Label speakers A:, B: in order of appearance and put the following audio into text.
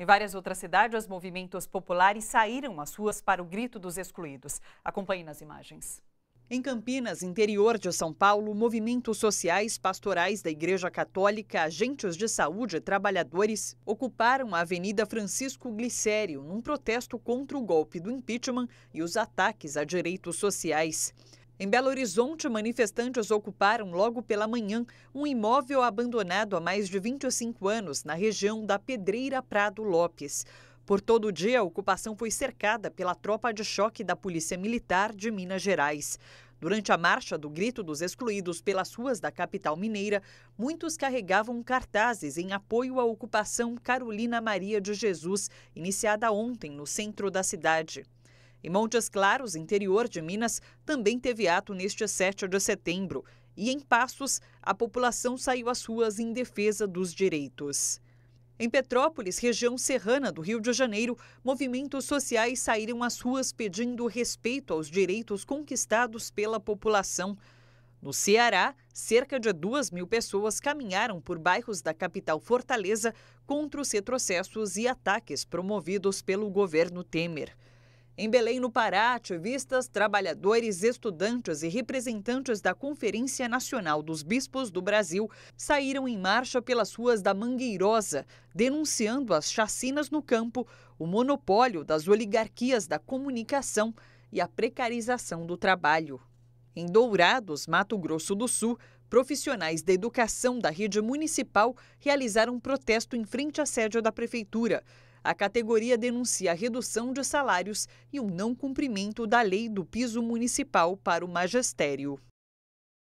A: Em várias outras cidades, os movimentos populares saíram às ruas para o grito dos excluídos. Acompanhe nas imagens. Em Campinas, interior de São Paulo, movimentos sociais, pastorais da Igreja Católica, agentes de saúde e trabalhadores ocuparam a Avenida Francisco Glicério num protesto contra o golpe do impeachment e os ataques a direitos sociais. Em Belo Horizonte, manifestantes ocuparam logo pela manhã um imóvel abandonado há mais de 25 anos na região da Pedreira Prado Lopes. Por todo o dia, a ocupação foi cercada pela tropa de choque da Polícia Militar de Minas Gerais. Durante a marcha do Grito dos Excluídos pelas ruas da capital mineira, muitos carregavam cartazes em apoio à ocupação Carolina Maria de Jesus, iniciada ontem no centro da cidade. Em Montes Claros, interior de Minas, também teve ato neste 7 de setembro. E em Passos, a população saiu às ruas em defesa dos direitos. Em Petrópolis, região serrana do Rio de Janeiro, movimentos sociais saíram às ruas pedindo respeito aos direitos conquistados pela população. No Ceará, cerca de 2 mil pessoas caminharam por bairros da capital Fortaleza contra os retrocessos e ataques promovidos pelo governo Temer. Em Belém, no Pará, ativistas, trabalhadores, estudantes e representantes da Conferência Nacional dos Bispos do Brasil saíram em marcha pelas ruas da Mangueirosa, denunciando as chacinas no campo, o monopólio das oligarquias da comunicação e a precarização do trabalho. Em Dourados, Mato Grosso do Sul, profissionais da educação da rede municipal realizaram um protesto em frente à sede da prefeitura. A categoria denuncia a redução de salários e o não cumprimento da lei do piso municipal para o magistério.